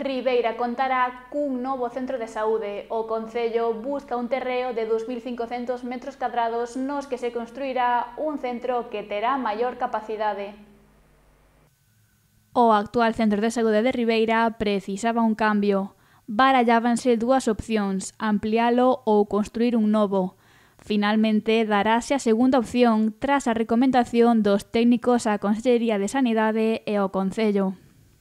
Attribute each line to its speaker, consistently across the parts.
Speaker 1: Ribeira contará cun novo centro de saúde. O Concello busca un terreo de 2.500 metros cadrados nos que se construirá un centro que terá maior capacidade. O actual centro de saúde de Ribeira precisaba un cambio. Barallábanse dúas opcións, ampliálo ou construir un novo. Finalmente, darase a segunda opción tras a recomendación dos técnicos á Consellería de Sanidade e ao Concello.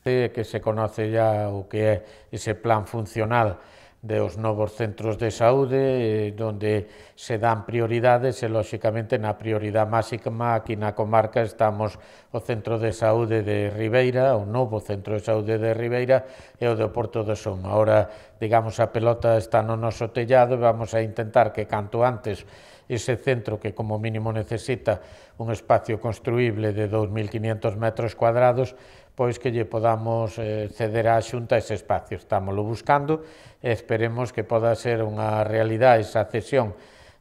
Speaker 2: É que se conoce ya o que é ese plan funcional dos novos centros de saúde, eh, donde se dan prioridades e, lóxicamente, na prioridade máxima aquí na comarca estamos o Centro de Saúde de Ribeira, o novo Centro de Saúde de Ribeira e o de Porto do Son. Ahora, digamos, a pelota está no noso tellado e vamos a intentar que canto antes ese centro que como mínimo necesita un espacio construible de 2.500 metros cuadrados, pois que lle podamos eh, ceder á Xunta ese espacio. Estámoslo buscando e esperemos que poda ser unha realidade esa cesión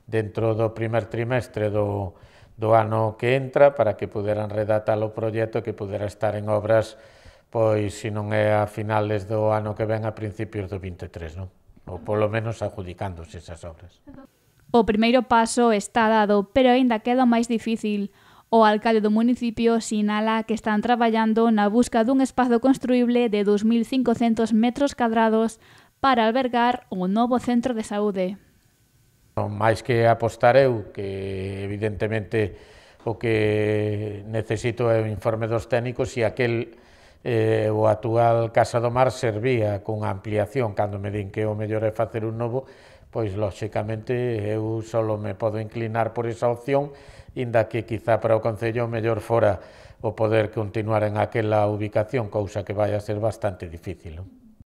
Speaker 2: dentro do primer trimestre do, do ano que entra para que puderan redatar o proxecto que pudera estar en obras pois se non é a finales do ano que ven a principios do 23, non? Ou polo menos adjudicándose esas obras.
Speaker 1: O primeiro paso está dado, pero aínda queda máis difícil. O alcalde do municipio sinala que están traballando na busca dun espazo construíble de 2.500 metros cadrados para albergar o novo centro de saúde.
Speaker 2: Máis que apostar eu, que evidentemente o que necesito é o informe dos técnicos e aquel eh, o actual Casa do Mar servía con ampliación, cando me din que o mellor é facer un novo, pois, lóxicamente, eu só me podo inclinar por esa opción inda que quizá para o Concello mellor fora o poder continuar en aquela ubicación, cousa que vai a ser bastante difícil. Non?